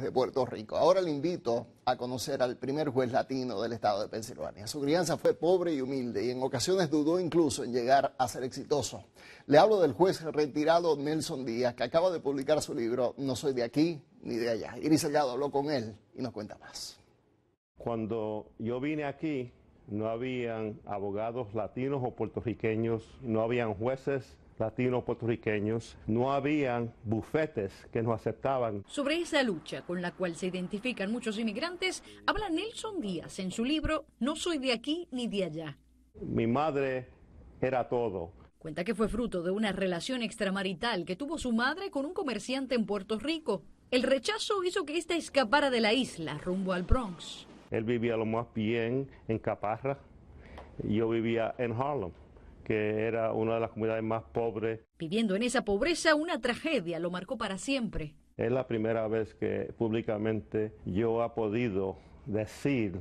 de Puerto Rico. Ahora le invito a conocer al primer juez latino del estado de Pensilvania. Su crianza fue pobre y humilde y en ocasiones dudó incluso en llegar a ser exitoso. Le hablo del juez retirado Nelson Díaz, que acaba de publicar su libro No soy de aquí ni de allá. Iris Salgado habló con él y nos cuenta más. Cuando yo vine aquí, no habían abogados latinos o puertorriqueños, no habían jueces latinos puertorriqueños, no habían bufetes que nos aceptaban. Sobre esa lucha con la cual se identifican muchos inmigrantes, habla Nelson Díaz en su libro No soy de aquí ni de allá. Mi madre era todo. Cuenta que fue fruto de una relación extramarital que tuvo su madre con un comerciante en Puerto Rico. El rechazo hizo que ésta escapara de la isla rumbo al Bronx. Él vivía lo más bien en Caparra, yo vivía en Harlem que era una de las comunidades más pobres. Viviendo en esa pobreza, una tragedia lo marcó para siempre. Es la primera vez que públicamente yo ha podido decir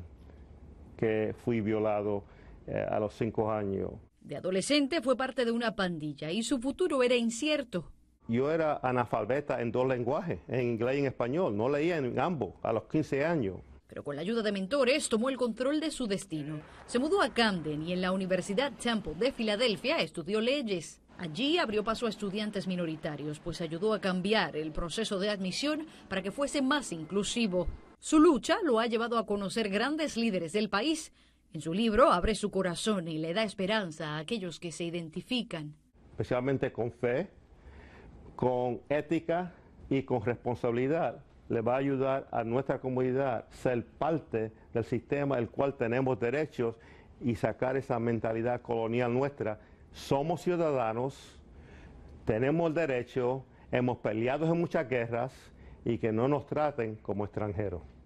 que fui violado eh, a los cinco años. De adolescente fue parte de una pandilla y su futuro era incierto. Yo era analfabeta en dos lenguajes, en inglés y en español, no leía en ambos a los 15 años pero con la ayuda de mentores tomó el control de su destino. Se mudó a Camden y en la Universidad Temple de Filadelfia estudió leyes. Allí abrió paso a estudiantes minoritarios, pues ayudó a cambiar el proceso de admisión para que fuese más inclusivo. Su lucha lo ha llevado a conocer grandes líderes del país. En su libro abre su corazón y le da esperanza a aquellos que se identifican. Especialmente con fe, con ética y con responsabilidad le va a ayudar a nuestra comunidad ser parte del sistema el cual tenemos derechos y sacar esa mentalidad colonial nuestra. Somos ciudadanos, tenemos el derecho, hemos peleado en muchas guerras y que no nos traten como extranjeros.